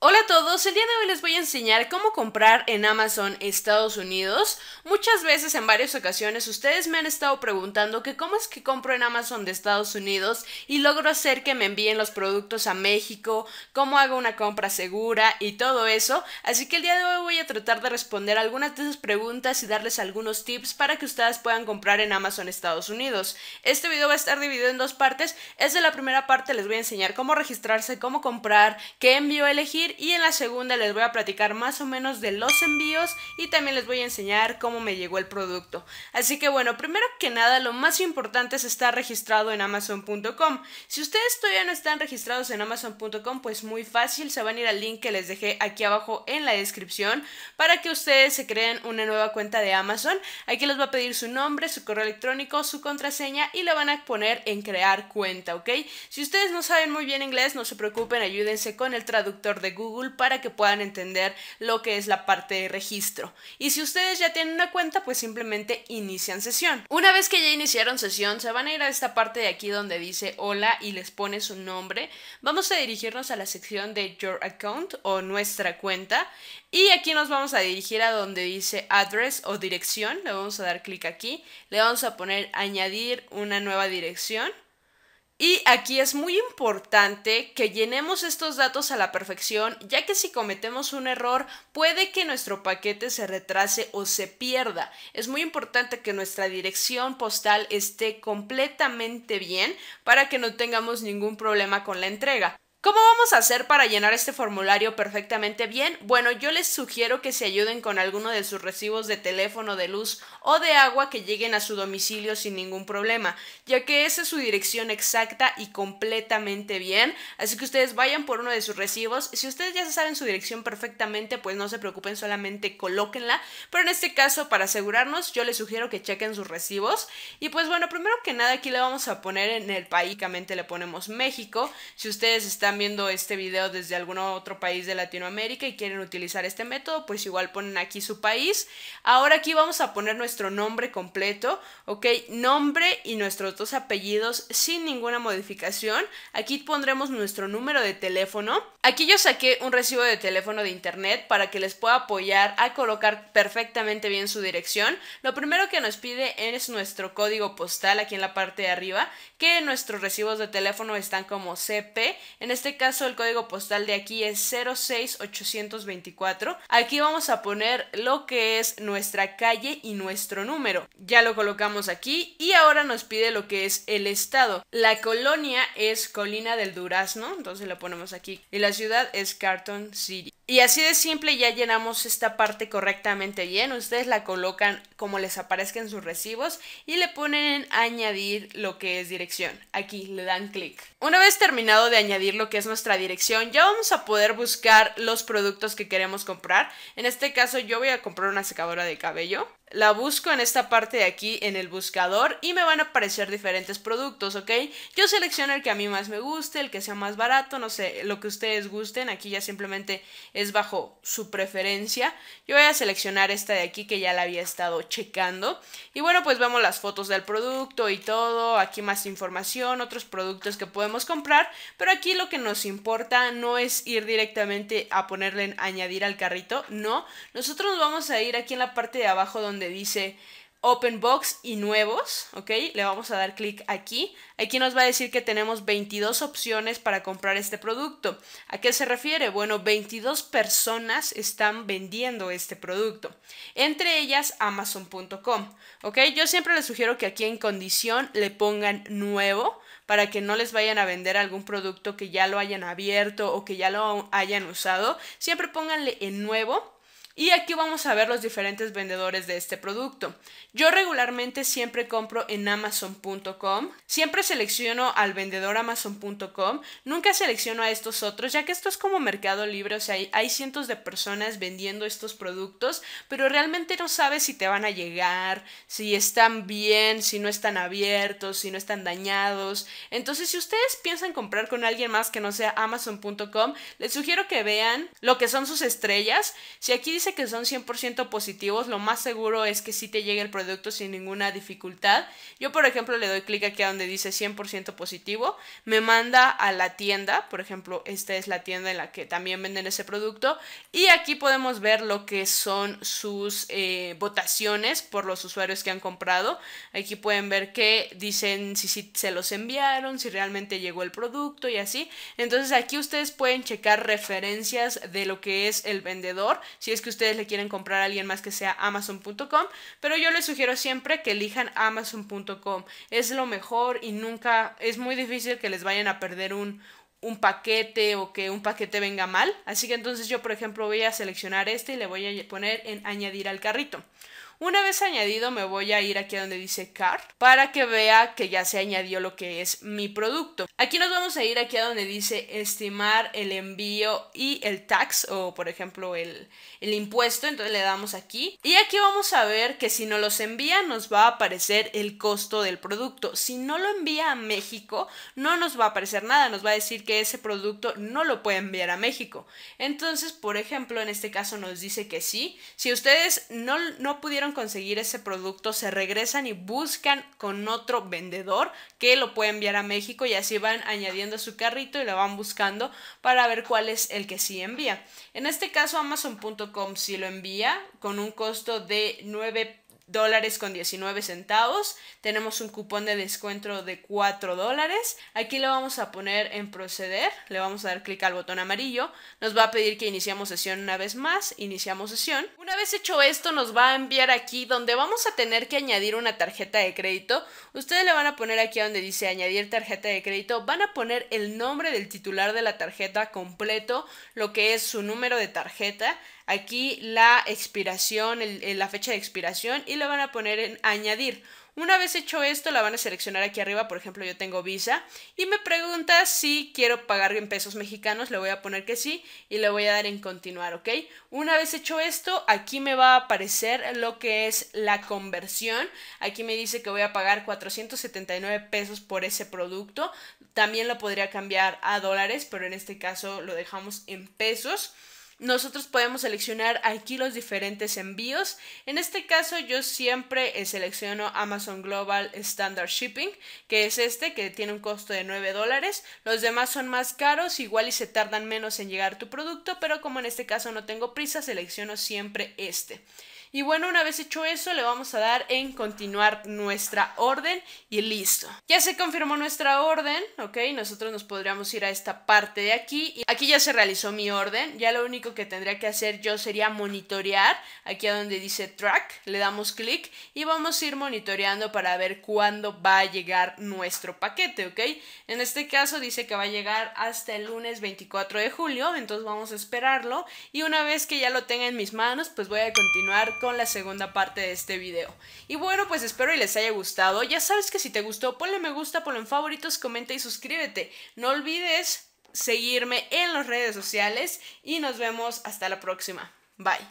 Hola a todos, el día de hoy les voy a enseñar cómo comprar en Amazon Estados Unidos. Muchas veces en varias ocasiones ustedes me han estado preguntando que cómo es que compro en Amazon de Estados Unidos y logro hacer que me envíen los productos a México, cómo hago una compra segura y todo eso. Así que el día de hoy voy a tratar de responder algunas de esas preguntas y darles algunos tips para que ustedes puedan comprar en Amazon Estados Unidos. Este video va a estar dividido en dos partes. Es de la primera parte les voy a enseñar cómo registrarse, cómo comprar, qué envío elegir y en la segunda les voy a platicar más o menos de los envíos y también les voy a enseñar cómo me llegó el producto. Así que bueno, primero que nada lo más importante es estar registrado en amazon.com. Si ustedes todavía no están registrados en amazon.com, pues muy fácil, se van a ir al link que les dejé aquí abajo en la descripción para que ustedes se creen una nueva cuenta de Amazon. Aquí les va a pedir su nombre, su correo electrónico, su contraseña y le van a poner en crear cuenta, ¿ok? Si ustedes no saben muy bien inglés, no se preocupen, ayúdense con el traductor de Google para que puedan entender lo que es la parte de registro. Y si ustedes ya tienen una cuenta, pues simplemente inician sesión. Una vez que ya iniciaron sesión, se van a ir a esta parte de aquí donde dice hola y les pone su nombre. Vamos a dirigirnos a la sección de Your Account o nuestra cuenta. Y aquí nos vamos a dirigir a donde dice address o dirección. Le vamos a dar clic aquí. Le vamos a poner añadir una nueva dirección. Y aquí es muy importante que llenemos estos datos a la perfección, ya que si cometemos un error puede que nuestro paquete se retrase o se pierda. Es muy importante que nuestra dirección postal esté completamente bien para que no tengamos ningún problema con la entrega. ¿Cómo vamos a hacer para llenar este formulario perfectamente bien? Bueno, yo les sugiero que se ayuden con alguno de sus recibos de teléfono, de luz o de agua que lleguen a su domicilio sin ningún problema, ya que esa es su dirección exacta y completamente bien, así que ustedes vayan por uno de sus recibos. Si ustedes ya saben su dirección perfectamente, pues no se preocupen, solamente colóquenla, pero en este caso, para asegurarnos, yo les sugiero que chequen sus recibos. Y pues bueno, primero que nada, aquí le vamos a poner en el país, le ponemos México, si ustedes están viendo este video desde algún otro país de Latinoamérica y quieren utilizar este método, pues igual ponen aquí su país. Ahora aquí vamos a poner nuestro nombre completo, ¿ok? Nombre y nuestros dos apellidos sin ninguna modificación. Aquí pondremos nuestro número de teléfono. Aquí yo saqué un recibo de teléfono de internet para que les pueda apoyar a colocar perfectamente bien su dirección. Lo primero que nos pide es nuestro código postal aquí en la parte de arriba, que nuestros recibos de teléfono están como CP. En este caso el código postal de aquí es 06824. Aquí vamos a poner lo que es nuestra calle y nuestro número. Ya lo colocamos aquí y ahora nos pide lo que es el estado. La colonia es Colina del Durazno, entonces lo ponemos aquí. Y la ciudad es Carton City. Y así de simple ya llenamos esta parte correctamente bien. Ustedes la colocan como les aparezcan en sus recibos y le ponen en añadir lo que es dirección. Aquí le dan clic. Una vez terminado de añadir lo que es nuestra dirección, ya vamos a poder buscar los productos que queremos comprar. En este caso yo voy a comprar una secadora de cabello la busco en esta parte de aquí en el buscador y me van a aparecer diferentes productos, ¿ok? Yo selecciono el que a mí más me guste, el que sea más barato, no sé, lo que ustedes gusten, aquí ya simplemente es bajo su preferencia. Yo voy a seleccionar esta de aquí que ya la había estado checando y bueno, pues vemos las fotos del producto y todo, aquí más información, otros productos que podemos comprar, pero aquí lo que nos importa no es ir directamente a ponerle en añadir al carrito, no, nosotros vamos a ir aquí en la parte de abajo donde donde dice Open Box y nuevos, ¿ok? Le vamos a dar clic aquí. Aquí nos va a decir que tenemos 22 opciones para comprar este producto. ¿A qué se refiere? Bueno, 22 personas están vendiendo este producto. Entre ellas Amazon.com, ¿ok? Yo siempre les sugiero que aquí en condición le pongan nuevo para que no les vayan a vender algún producto que ya lo hayan abierto o que ya lo hayan usado. Siempre pónganle en nuevo y aquí vamos a ver los diferentes vendedores de este producto. Yo regularmente siempre compro en amazon.com. Siempre selecciono al vendedor amazon.com. Nunca selecciono a estos otros, ya que esto es como mercado libre, o sea, hay, cientos de personas vendiendo estos productos, pero realmente no sabes si te van a llegar, si están bien, si no están abiertos, si no están dañados. Entonces, si ustedes piensan comprar con alguien más que no sea amazon.com, les sugiero que vean lo que son sus estrellas. Si aquí dice que son 100% positivos, lo más seguro es que si te llegue el producto sin ninguna dificultad. Yo, por ejemplo, le doy clic aquí a donde dice 100% positivo, me manda a la tienda, por ejemplo, esta es la tienda en la que también venden ese producto, y aquí podemos ver lo que son sus eh, votaciones por los usuarios que han comprado. Aquí pueden ver que dicen si, si se los enviaron, si realmente llegó el producto y así. Entonces aquí ustedes pueden checar referencias de lo que es el vendedor, si es que ustedes le quieren comprar a alguien más que sea amazon.com, pero yo les sugiero siempre que elijan amazon.com. Es lo mejor y nunca es muy difícil que les vayan a perder un, un paquete o que un paquete venga mal. Así que entonces yo, por ejemplo, voy a seleccionar este y le voy a poner en añadir al carrito. Una vez añadido me voy a ir aquí a donde dice cart para que vea que ya se añadió lo que es mi producto. Aquí nos vamos a ir aquí a donde dice estimar el envío y el tax o por ejemplo el, el impuesto. Entonces le damos aquí y aquí vamos a ver que si no los envía nos va a aparecer el costo del producto. Si no lo envía a México no nos va a aparecer nada. Nos va a decir que ese producto no lo puede enviar a México. Entonces por ejemplo en este caso nos dice que sí. Si ustedes no, no pudieron conseguir ese producto, se regresan y buscan con otro vendedor que lo puede enviar a México y así van añadiendo su carrito y lo van buscando para ver cuál es el que sí envía. En este caso Amazon.com sí lo envía con un costo de 9 dólares con 19 centavos. Tenemos un cupón de descuento de 4 dólares. Aquí lo vamos a poner en proceder, le vamos a dar clic al botón amarillo. Nos va a pedir que iniciamos sesión una vez más, iniciamos sesión. Una vez hecho esto nos va a enviar aquí donde vamos a tener que añadir una tarjeta de crédito. Ustedes le van a poner aquí donde dice añadir tarjeta de crédito, van a poner el nombre del titular de la tarjeta completo, lo que es su número de tarjeta aquí la expiración, eh, la fecha de expiración y lo van a poner en añadir. Una vez hecho esto, la van a seleccionar aquí arriba, por ejemplo, yo tengo Visa, y me pregunta si quiero pagar en pesos mexicanos, le voy a poner que sí, y le voy a dar en continuar, ¿ok? Una vez hecho esto, aquí me va a aparecer lo que es la conversión, aquí me dice que voy a pagar 479 pesos por ese producto, también lo podría cambiar a dólares, pero en este caso lo dejamos en pesos. Nosotros podemos seleccionar aquí los diferentes envíos. En este caso yo siempre eh, selecciono Amazon Global Standard Shipping, que es este que tiene un costo de 9 dólares. Los demás son más caros, igual y se tardan menos en llegar tu producto, pero como en este caso no tengo prisa, selecciono siempre este. Y bueno, una vez hecho eso, le vamos a dar en continuar nuestra orden y listo. Ya se confirmó nuestra orden, ¿ok? Nosotros nos podríamos ir a esta parte de aquí. Y aquí ya se realizó mi orden. Ya lo único que tendría que hacer yo sería monitorear. Aquí a donde dice track, le damos clic y vamos a ir monitoreando para ver cuándo va a llegar nuestro paquete, ¿ok? En este caso dice que va a llegar hasta el lunes 24 de julio, entonces vamos a esperarlo. Y una vez que ya lo tenga en mis manos, pues voy a continuar con la segunda parte de este video. Y bueno, pues espero y les haya gustado. Ya sabes que si te gustó, ponle me gusta, ponlo en favoritos, comenta y suscríbete. No olvides seguirme en las redes sociales y nos vemos hasta la próxima. Bye.